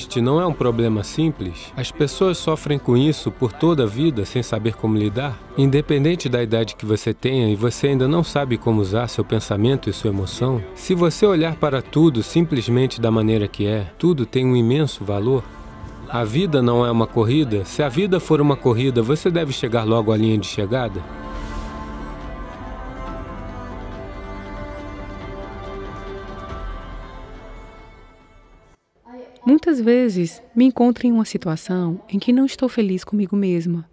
Este não é um problema simples. As pessoas sofrem com isso por toda a vida sem saber como lidar. Independente da idade que você tenha e você ainda não sabe como usar seu pensamento e sua emoção, se você olhar para tudo simplesmente da maneira que é, tudo tem um imenso valor. A vida não é uma corrida. Se a vida for uma corrida, você deve chegar logo à linha de chegada. Muitas vezes me encontro em uma situação em que não estou feliz comigo mesma.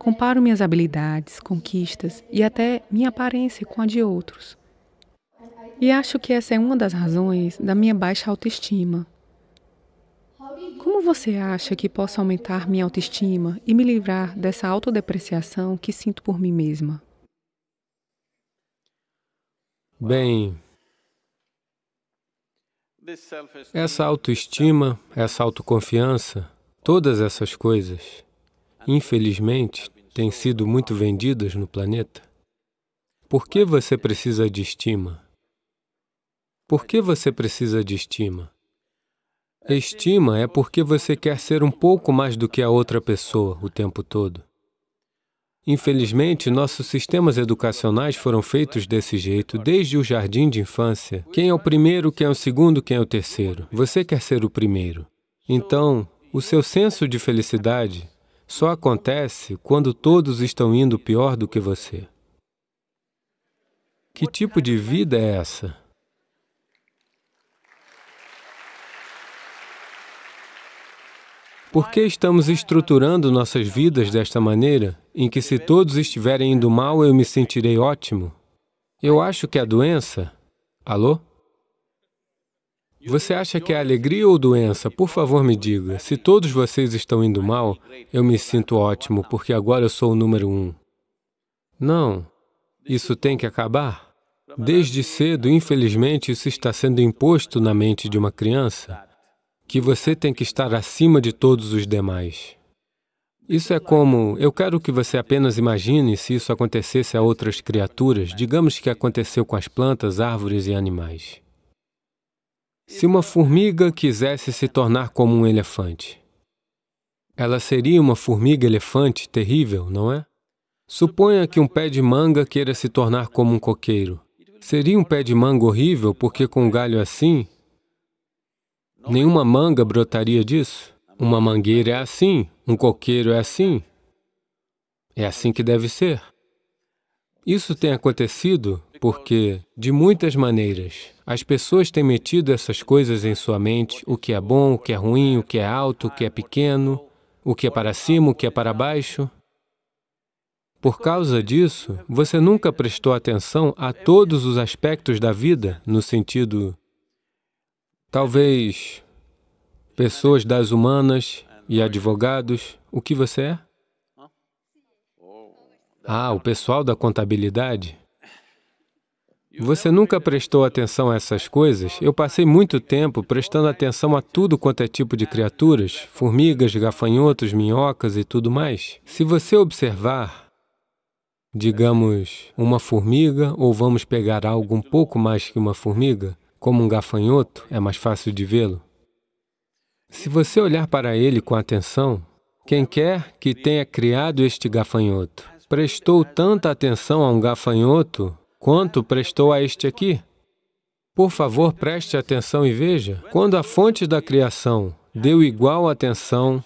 Comparo minhas habilidades, conquistas e até minha aparência com a de outros. E acho que essa é uma das razões da minha baixa autoestima. Como você acha que posso aumentar minha autoestima e me livrar dessa autodepreciação que sinto por mim mesma? Bem, essa autoestima, essa autoconfiança, todas essas coisas, infelizmente, têm sido muito vendidas no planeta. Por que você precisa de estima? Por que você precisa de estima? Estima é porque você quer ser um pouco mais do que a outra pessoa o tempo todo. Infelizmente, nossos sistemas educacionais foram feitos desse jeito desde o jardim de infância. Quem é o primeiro, quem é o segundo, quem é o terceiro? Você quer ser o primeiro. Então, o seu senso de felicidade só acontece quando todos estão indo pior do que você. Que tipo de vida é essa? Por que estamos estruturando nossas vidas desta maneira, em que se todos estiverem indo mal, eu me sentirei ótimo? Eu acho que é a doença... Alô? Você acha que é alegria ou doença? Por favor, me diga. Se todos vocês estão indo mal, eu me sinto ótimo, porque agora eu sou o número um. Não. Isso tem que acabar. Desde cedo, infelizmente, isso está sendo imposto na mente de uma criança que você tem que estar acima de todos os demais. Isso é como, eu quero que você apenas imagine se isso acontecesse a outras criaturas, digamos que aconteceu com as plantas, árvores e animais. Se uma formiga quisesse se tornar como um elefante, ela seria uma formiga-elefante terrível, não é? Suponha que um pé de manga queira se tornar como um coqueiro. Seria um pé de manga horrível, porque com um galho assim, é? Nenhuma manga brotaria disso. Uma mangueira é assim, um coqueiro é assim. É assim que deve ser. Isso tem acontecido porque, de muitas maneiras, as pessoas têm metido essas coisas em sua mente, o que é bom, o que é ruim, o que é alto, o que é pequeno, o que é para cima, o que é para baixo. Por causa disso, você nunca prestou atenção a todos os aspectos da vida, no sentido Talvez pessoas das humanas e advogados, o que você é? Ah, o pessoal da contabilidade. Você nunca prestou atenção a essas coisas? Eu passei muito tempo prestando atenção a tudo quanto é tipo de criaturas, formigas, gafanhotos, minhocas e tudo mais. Se você observar, digamos, uma formiga, ou vamos pegar algo um pouco mais que uma formiga, como um gafanhoto, é mais fácil de vê-lo. Se você olhar para ele com atenção, quem quer que tenha criado este gafanhoto prestou tanta atenção a um gafanhoto quanto prestou a este aqui? Por favor, preste atenção e veja. Quando a fonte da criação deu igual atenção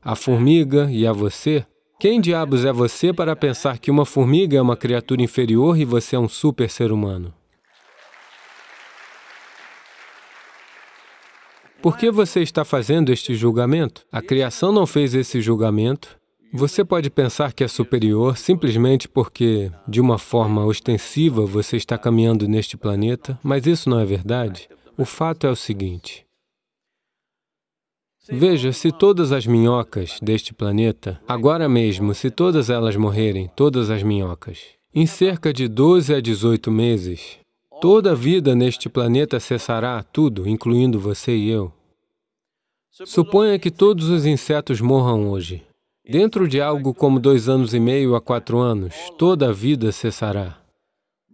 à formiga e a você, quem diabos é você para pensar que uma formiga é uma criatura inferior e você é um super ser humano? Por que você está fazendo este julgamento? A criação não fez esse julgamento. Você pode pensar que é superior simplesmente porque, de uma forma ostensiva, você está caminhando neste planeta, mas isso não é verdade. O fato é o seguinte. Veja, se todas as minhocas deste planeta, agora mesmo, se todas elas morrerem, todas as minhocas, em cerca de 12 a 18 meses, Toda a vida neste planeta cessará, tudo, incluindo você e eu. Suponha que todos os insetos morram hoje. Dentro de algo como dois anos e meio a quatro anos, toda a vida cessará.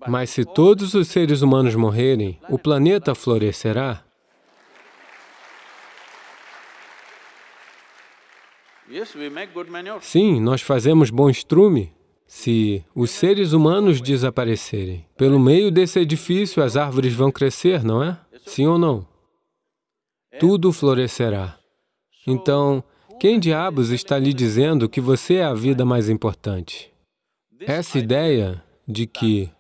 Mas se todos os seres humanos morrerem, o planeta florescerá? Sim, nós fazemos bom estrume. Se os seres humanos desaparecerem, pelo meio desse edifício as árvores vão crescer, não é? Sim ou não? Tudo florescerá. Então, quem diabos está lhe dizendo que você é a vida mais importante? Essa ideia de que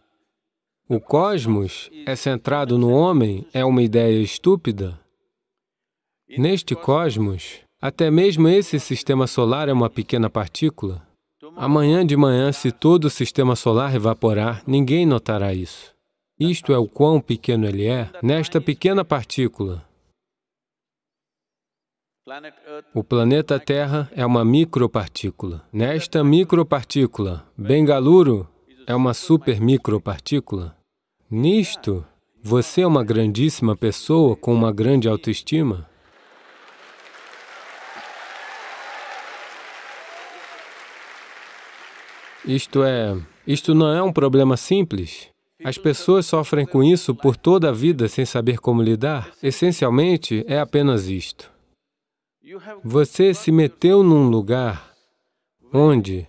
o cosmos é centrado no homem é uma ideia estúpida. Neste cosmos, até mesmo esse sistema solar é uma pequena partícula. Amanhã de manhã, se todo o sistema solar evaporar, ninguém notará isso. Isto é o quão pequeno ele é nesta pequena partícula. O planeta Terra é uma micropartícula. Nesta micropartícula, Bengaluru é uma supermicropartícula. Nisto, você é uma grandíssima pessoa com uma grande autoestima. Isto é, isto não é um problema simples. As pessoas sofrem com isso por toda a vida sem saber como lidar. Essencialmente, é apenas isto. Você se meteu num lugar onde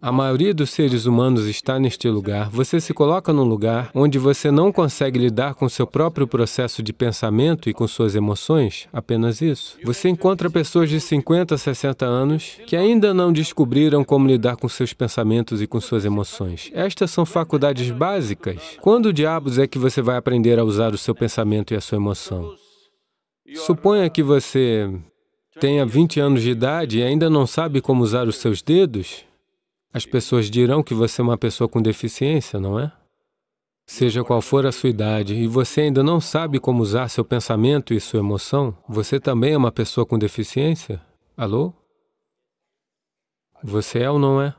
a maioria dos seres humanos está neste lugar. Você se coloca num lugar onde você não consegue lidar com seu próprio processo de pensamento e com suas emoções, apenas isso. Você encontra pessoas de 50, 60 anos que ainda não descobriram como lidar com seus pensamentos e com suas emoções. Estas são faculdades básicas. Quando diabos é que você vai aprender a usar o seu pensamento e a sua emoção? Suponha que você tenha 20 anos de idade e ainda não sabe como usar os seus dedos, as pessoas dirão que você é uma pessoa com deficiência, não é? Seja qual for a sua idade, e você ainda não sabe como usar seu pensamento e sua emoção, você também é uma pessoa com deficiência? Alô? Você é ou não é?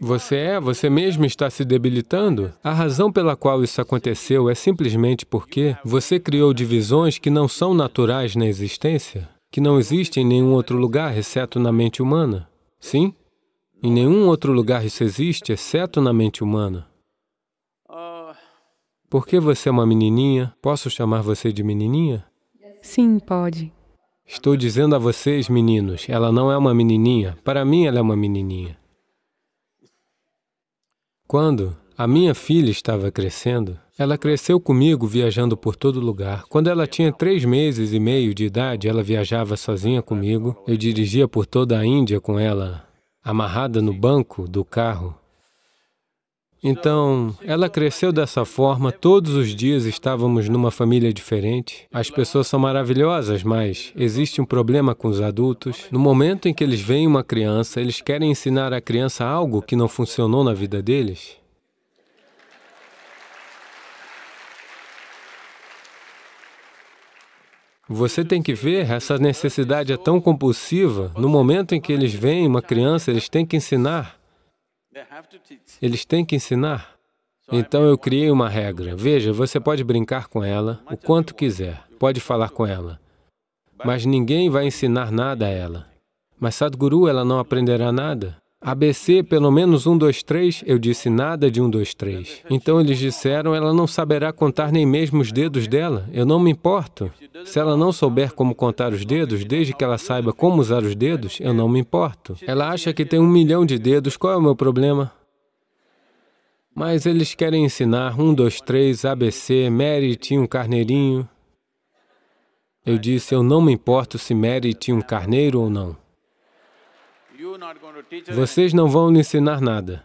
Você é, você mesmo está se debilitando. A razão pela qual isso aconteceu é simplesmente porque você criou divisões que não são naturais na existência, que não existem em nenhum outro lugar exceto na mente humana. Sim? Em nenhum outro lugar isso existe, exceto na mente humana. Porque você é uma menininha, posso chamar você de menininha? Sim, pode. Estou dizendo a vocês, meninos, ela não é uma menininha. Para mim, ela é uma menininha. Quando a minha filha estava crescendo, ela cresceu comigo viajando por todo lugar. Quando ela tinha três meses e meio de idade, ela viajava sozinha comigo. Eu dirigia por toda a Índia com ela amarrada no banco do carro. Então, ela cresceu dessa forma, todos os dias estávamos numa família diferente. As pessoas são maravilhosas, mas existe um problema com os adultos. No momento em que eles veem uma criança, eles querem ensinar à criança algo que não funcionou na vida deles. Você tem que ver, essa necessidade é tão compulsiva. No momento em que eles veem uma criança, eles têm que ensinar. Eles têm que ensinar. Então eu criei uma regra. Veja, você pode brincar com ela o quanto quiser, pode falar com ela, mas ninguém vai ensinar nada a ela. Mas Sadhguru, ela não aprenderá nada. ABC, pelo menos 1, 2, 3, eu disse nada de 1, 2, 3. Então eles disseram, ela não saberá contar nem mesmo os dedos dela, eu não me importo. Se ela não souber como contar os dedos, desde que ela saiba como usar os dedos, eu não me importo. Ela acha que tem um milhão de dedos, qual é o meu problema? Mas eles querem ensinar 1, 2, 3, ABC, Mary tinha um carneirinho. Eu disse, eu não me importo se Mary tinha um carneiro ou não. Vocês não vão lhe ensinar nada.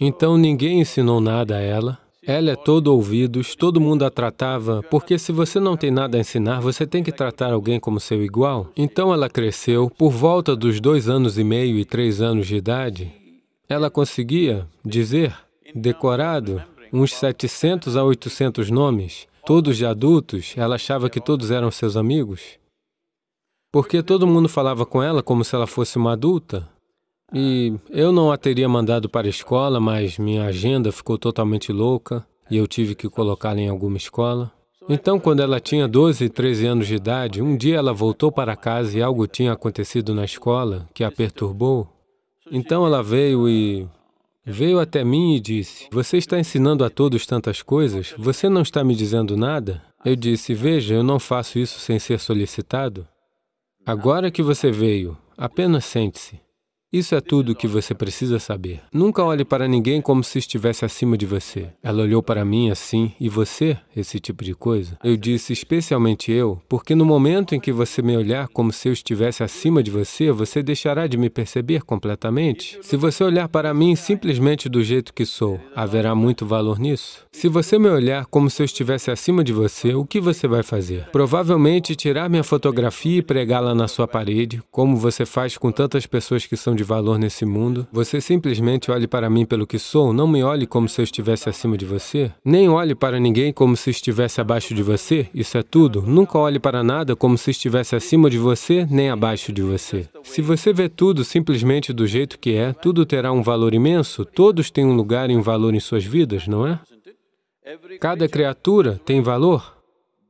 Então ninguém ensinou nada a ela. Ela é todo ouvidos, todo mundo a tratava, porque se você não tem nada a ensinar, você tem que tratar alguém como seu igual. Então ela cresceu, por volta dos dois anos e meio e três anos de idade, ela conseguia dizer, decorado, uns 700 a 800 nomes, todos de adultos, ela achava que todos eram seus amigos. Porque todo mundo falava com ela como se ela fosse uma adulta. E eu não a teria mandado para a escola, mas minha agenda ficou totalmente louca e eu tive que colocá-la em alguma escola. Então, quando ela tinha 12, 13 anos de idade, um dia ela voltou para casa e algo tinha acontecido na escola que a perturbou. Então ela veio e veio até mim e disse, você está ensinando a todos tantas coisas, você não está me dizendo nada? Eu disse, veja, eu não faço isso sem ser solicitado. Agora que você veio, apenas sente-se. Isso é tudo o que você precisa saber. Nunca olhe para ninguém como se estivesse acima de você. Ela olhou para mim assim, e você? Esse tipo de coisa. Eu disse, especialmente eu, porque no momento em que você me olhar como se eu estivesse acima de você, você deixará de me perceber completamente. Se você olhar para mim simplesmente do jeito que sou, haverá muito valor nisso. Se você me olhar como se eu estivesse acima de você, o que você vai fazer? Provavelmente tirar minha fotografia e pregá-la na sua parede, como você faz com tantas pessoas que são de valor nesse mundo. Você simplesmente olhe para mim pelo que sou, não me olhe como se eu estivesse acima de você. Nem olhe para ninguém como se estivesse abaixo de você, isso é tudo. Nunca olhe para nada como se estivesse acima de você, nem abaixo de você. Se você vê tudo simplesmente do jeito que é, tudo terá um valor imenso, todos têm um lugar e um valor em suas vidas, não é? Cada criatura tem valor.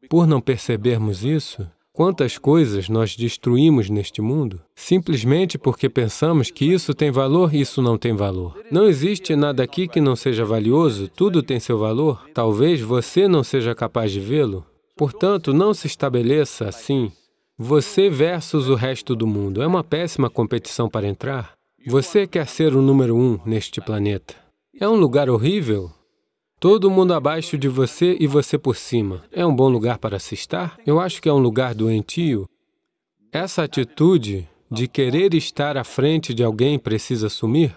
Por não percebermos isso, Quantas coisas nós destruímos neste mundo simplesmente porque pensamos que isso tem valor, isso não tem valor. Não existe nada aqui que não seja valioso, tudo tem seu valor. Talvez você não seja capaz de vê-lo. Portanto, não se estabeleça assim. Você versus o resto do mundo. É uma péssima competição para entrar. Você quer ser o número um neste planeta. É um lugar horrível, Todo mundo abaixo de você e você por cima. É um bom lugar para se estar? Eu acho que é um lugar doentio. Essa atitude de querer estar à frente de alguém precisa sumir?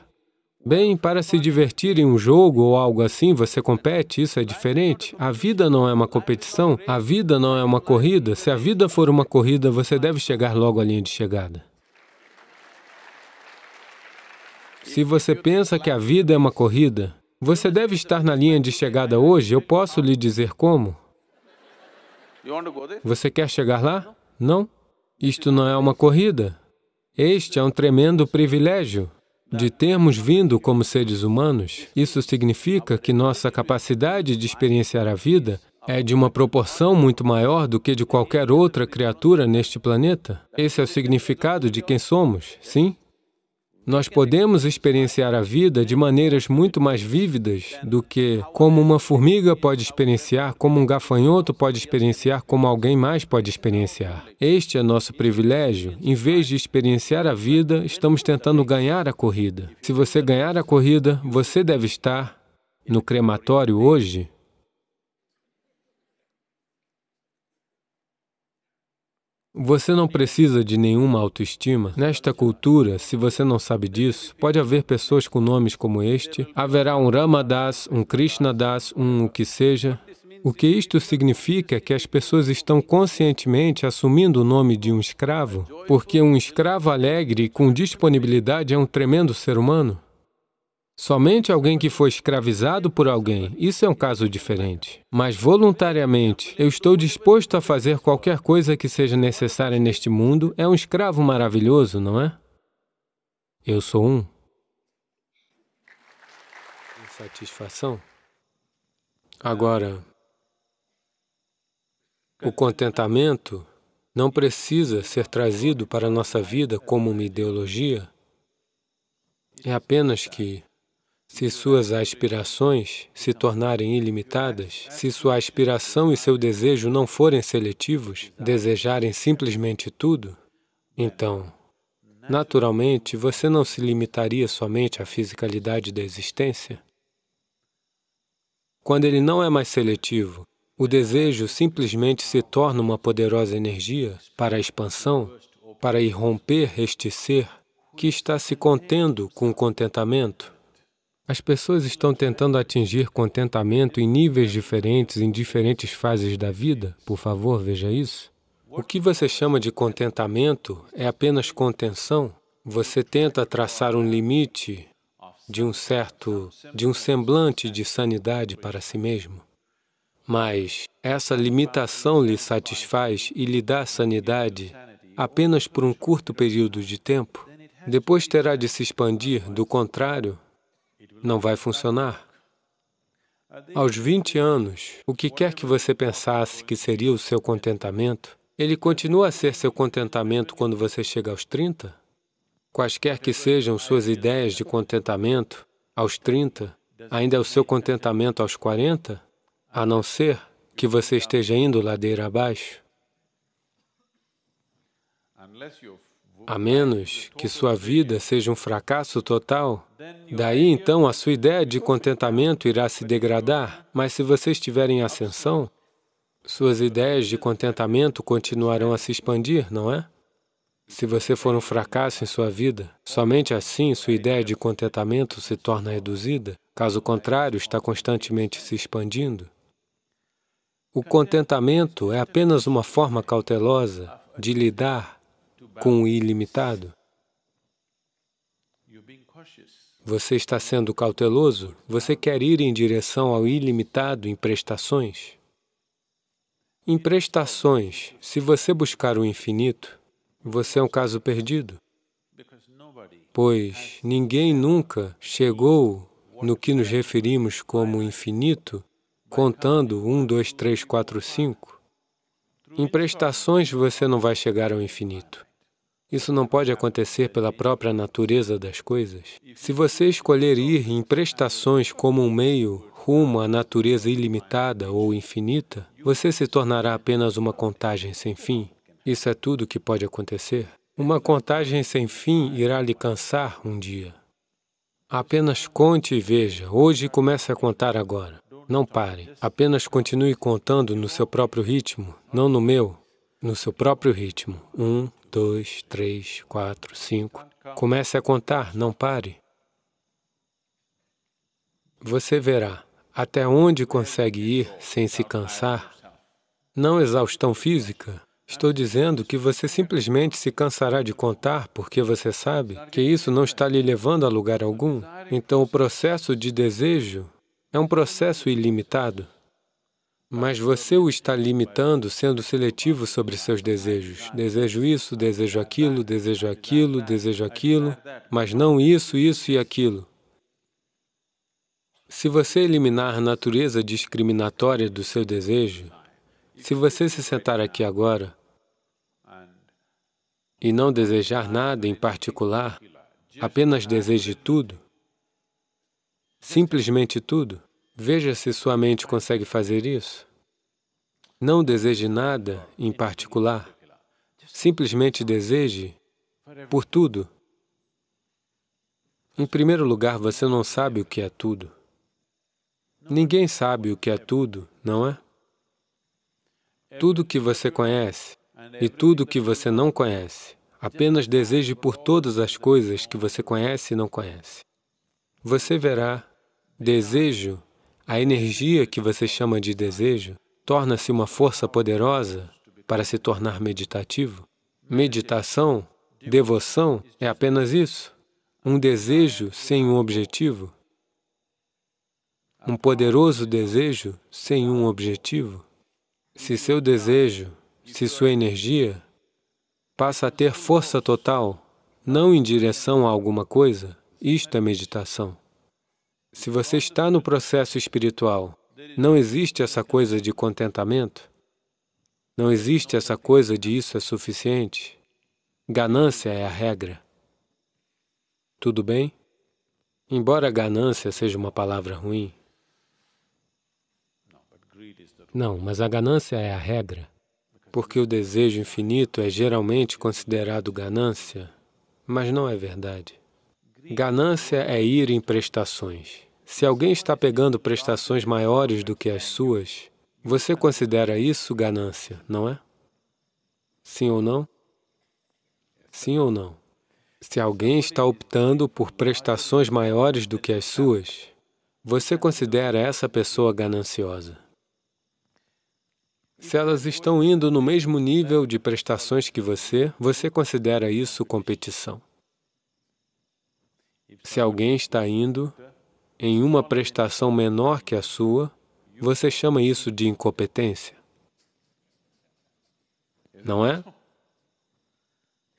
Bem, para se divertir em um jogo ou algo assim, você compete, isso é diferente. A vida não é uma competição, a vida não é uma corrida. Se a vida for uma corrida, você deve chegar logo à linha de chegada. Se você pensa que a vida é uma corrida, você deve estar na linha de chegada hoje, eu posso lhe dizer como? Você quer chegar lá? Não? Isto não é uma corrida. Este é um tremendo privilégio de termos vindo como seres humanos. Isso significa que nossa capacidade de experienciar a vida é de uma proporção muito maior do que de qualquer outra criatura neste planeta. Esse é o significado de quem somos, sim? Nós podemos experienciar a vida de maneiras muito mais vívidas do que como uma formiga pode experienciar, como um gafanhoto pode experienciar, como alguém mais pode experienciar. Este é nosso privilégio. Em vez de experienciar a vida, estamos tentando ganhar a corrida. Se você ganhar a corrida, você deve estar no crematório hoje Você não precisa de nenhuma autoestima. Nesta cultura, se você não sabe disso, pode haver pessoas com nomes como este. Haverá um Ramadas, um Krishnadas, um o que seja. O que isto significa é que as pessoas estão conscientemente assumindo o nome de um escravo, porque um escravo alegre e com disponibilidade é um tremendo ser humano. Somente alguém que foi escravizado por alguém, isso é um caso diferente. Mas voluntariamente, eu estou disposto a fazer qualquer coisa que seja necessária neste mundo, é um escravo maravilhoso, não é? Eu sou um. Satisfação. Agora, o contentamento não precisa ser trazido para a nossa vida como uma ideologia. É apenas que se suas aspirações se tornarem ilimitadas, se sua aspiração e seu desejo não forem seletivos, desejarem simplesmente tudo, então, naturalmente, você não se limitaria somente à fisicalidade da existência. Quando ele não é mais seletivo, o desejo simplesmente se torna uma poderosa energia para a expansão, para irromper este ser que está se contendo com o contentamento as pessoas estão tentando atingir contentamento em níveis diferentes em diferentes fases da vida. Por favor, veja isso. O que você chama de contentamento é apenas contenção. Você tenta traçar um limite de um certo, de um semblante de sanidade para si mesmo. Mas essa limitação lhe satisfaz e lhe dá sanidade apenas por um curto período de tempo. Depois terá de se expandir, do contrário, não vai funcionar. Aos 20 anos, o que quer que você pensasse que seria o seu contentamento, ele continua a ser seu contentamento quando você chega aos 30? Quaisquer que sejam suas ideias de contentamento, aos 30, ainda é o seu contentamento aos 40? A não ser que você esteja indo ladeira abaixo a menos que sua vida seja um fracasso total, daí então a sua ideia de contentamento irá se degradar, mas se você estiver em ascensão, suas ideias de contentamento continuarão a se expandir, não é? Se você for um fracasso em sua vida, somente assim sua ideia de contentamento se torna reduzida, caso contrário, está constantemente se expandindo. O contentamento é apenas uma forma cautelosa de lidar com o ilimitado. Você está sendo cauteloso? Você quer ir em direção ao ilimitado em prestações? Em prestações, se você buscar o infinito, você é um caso perdido, pois ninguém nunca chegou no que nos referimos como infinito contando um, dois, três, quatro, cinco. Em prestações, você não vai chegar ao infinito. Isso não pode acontecer pela própria natureza das coisas. Se você escolher ir em prestações como um meio rumo à natureza ilimitada ou infinita, você se tornará apenas uma contagem sem fim. Isso é tudo que pode acontecer. Uma contagem sem fim irá lhe cansar um dia. Apenas conte e veja. Hoje comece a contar agora. Não pare. Apenas continue contando no seu próprio ritmo, não no meu, no seu próprio ritmo. Um, dois, três, quatro, cinco. Comece a contar, não pare. Você verá até onde consegue ir sem se cansar. Não exaustão física. Estou dizendo que você simplesmente se cansará de contar porque você sabe que isso não está lhe levando a lugar algum. Então, o processo de desejo é um processo ilimitado. Mas você o está limitando, sendo seletivo sobre seus desejos. Desejo isso, desejo aquilo, desejo aquilo, desejo aquilo, mas não isso, isso e aquilo. Se você eliminar a natureza discriminatória do seu desejo, se você se sentar aqui agora e não desejar nada em particular, apenas deseje tudo, simplesmente tudo, Veja se sua mente consegue fazer isso. Não deseje nada em particular. Simplesmente deseje por tudo. Em primeiro lugar, você não sabe o que é tudo. Ninguém sabe o que é tudo, não é? Tudo que você conhece e tudo que você não conhece. Apenas deseje por todas as coisas que você conhece e não conhece. Você verá desejo a energia que você chama de desejo torna-se uma força poderosa para se tornar meditativo. Meditação, devoção, é apenas isso. Um desejo sem um objetivo. Um poderoso desejo sem um objetivo. Se seu desejo, se sua energia passa a ter força total, não em direção a alguma coisa, isto é meditação. Se você está no processo espiritual, não existe essa coisa de contentamento, não existe essa coisa de isso é suficiente. Ganância é a regra. Tudo bem? Embora ganância seja uma palavra ruim, não, mas a ganância é a regra, porque o desejo infinito é geralmente considerado ganância, mas não é verdade. Ganância é ir em prestações. Se alguém está pegando prestações maiores do que as suas, você considera isso ganância, não é? Sim ou não? Sim ou não? Se alguém está optando por prestações maiores do que as suas, você considera essa pessoa gananciosa. Se elas estão indo no mesmo nível de prestações que você, você considera isso competição. Se alguém está indo em uma prestação menor que a sua, você chama isso de incompetência. Não é?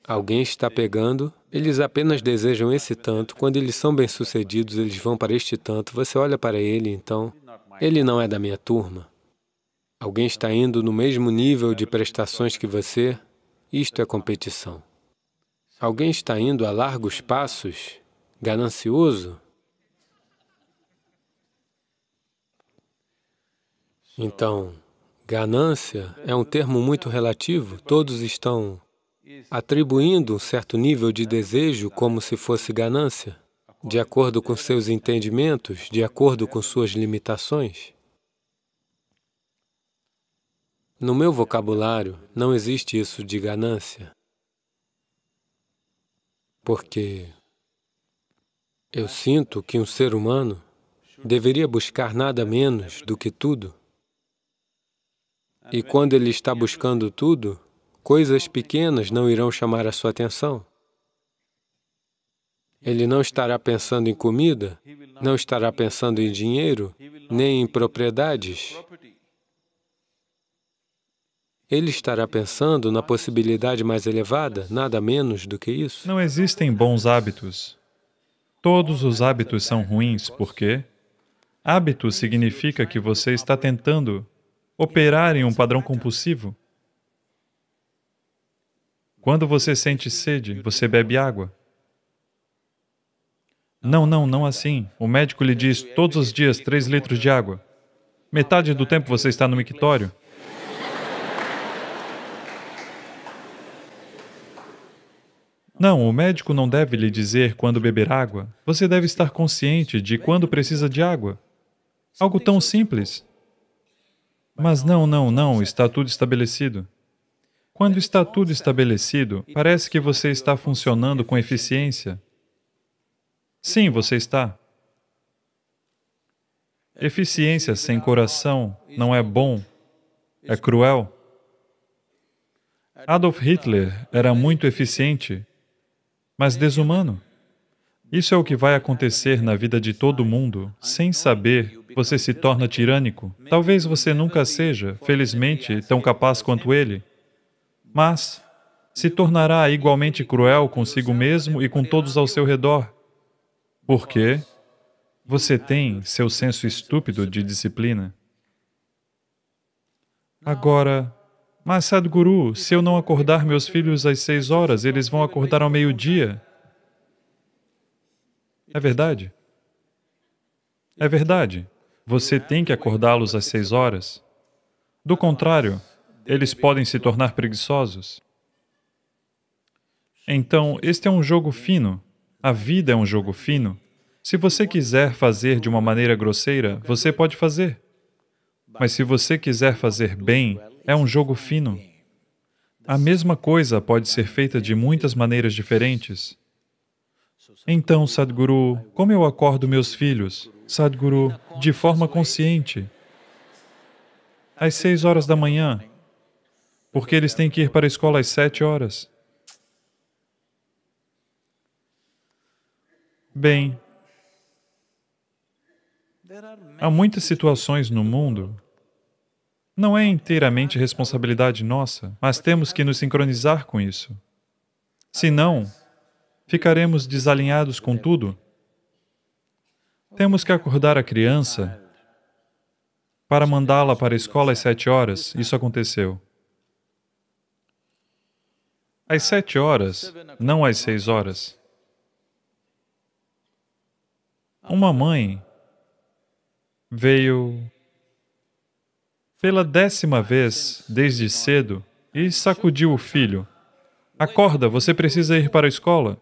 Alguém está pegando, eles apenas desejam esse tanto. Quando eles são bem-sucedidos, eles vão para este tanto. Você olha para ele, então, ele não é da minha turma. Alguém está indo no mesmo nível de prestações que você, isto é competição. Alguém está indo a largos passos, ganancioso. Então, ganância é um termo muito relativo, todos estão atribuindo um certo nível de desejo como se fosse ganância, de acordo com seus entendimentos, de acordo com suas limitações. No meu vocabulário, não existe isso de ganância, porque eu sinto que um ser humano deveria buscar nada menos do que tudo. E quando ele está buscando tudo, coisas pequenas não irão chamar a sua atenção. Ele não estará pensando em comida, não estará pensando em dinheiro, nem em propriedades. Ele estará pensando na possibilidade mais elevada, nada menos do que isso. Não existem bons hábitos. Todos os hábitos são ruins porque hábito significa que você está tentando operar em um padrão compulsivo. Quando você sente sede, você bebe água. Não, não, não assim. O médico lhe diz todos os dias 3 litros de água. Metade do tempo você está no mictório. Não, o médico não deve lhe dizer quando beber água. Você deve estar consciente de quando precisa de água. Algo tão simples. Mas não, não, não, está tudo estabelecido. Quando está tudo estabelecido, parece que você está funcionando com eficiência. Sim, você está. Eficiência sem coração não é bom, é cruel. Adolf Hitler era muito eficiente mas desumano. Isso é o que vai acontecer na vida de todo mundo. Sem saber, você se torna tirânico. Talvez você nunca seja, felizmente, tão capaz quanto ele, mas se tornará igualmente cruel consigo mesmo e com todos ao seu redor. Porque você tem seu senso estúpido de disciplina. Agora, mas, Sadhguru, se eu não acordar meus filhos às seis horas, eles vão acordar ao meio-dia. É verdade? É verdade. Você tem que acordá-los às seis horas. Do contrário, eles podem se tornar preguiçosos. Então, este é um jogo fino. A vida é um jogo fino. Se você quiser fazer de uma maneira grosseira, você pode fazer. Mas se você quiser fazer bem, é um jogo fino. A mesma coisa pode ser feita de muitas maneiras diferentes. Então, Sadhguru, como eu acordo meus filhos? Sadhguru, de forma consciente, às seis horas da manhã, porque eles têm que ir para a escola às sete horas. Bem, há muitas situações no mundo não é inteiramente responsabilidade nossa, mas temos que nos sincronizar com isso. Senão, ficaremos desalinhados com tudo. Temos que acordar a criança para mandá-la para a escola às sete horas. Isso aconteceu. Às sete horas, não às seis horas. Uma mãe veio pela décima vez desde cedo e sacudiu o filho. Acorda, você precisa ir para a escola.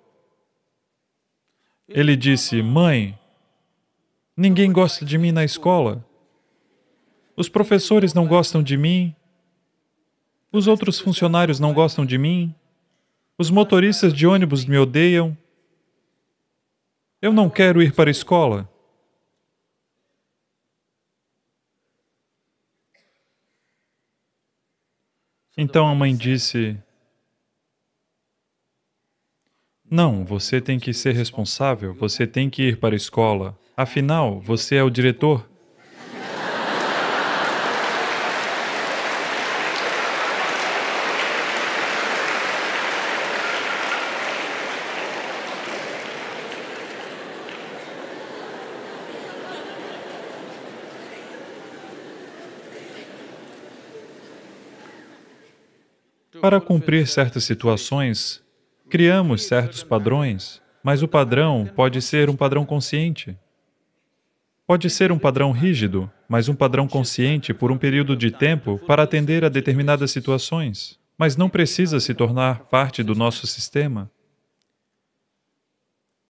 Ele disse: Mãe, ninguém gosta de mim na escola. Os professores não gostam de mim. Os outros funcionários não gostam de mim. Os motoristas de ônibus me odeiam. Eu não quero ir para a escola. Então a mãe disse, não, você tem que ser responsável, você tem que ir para a escola. Afinal, você é o diretor, Para cumprir certas situações, criamos certos padrões, mas o padrão pode ser um padrão consciente. Pode ser um padrão rígido, mas um padrão consciente por um período de tempo para atender a determinadas situações, mas não precisa se tornar parte do nosso sistema.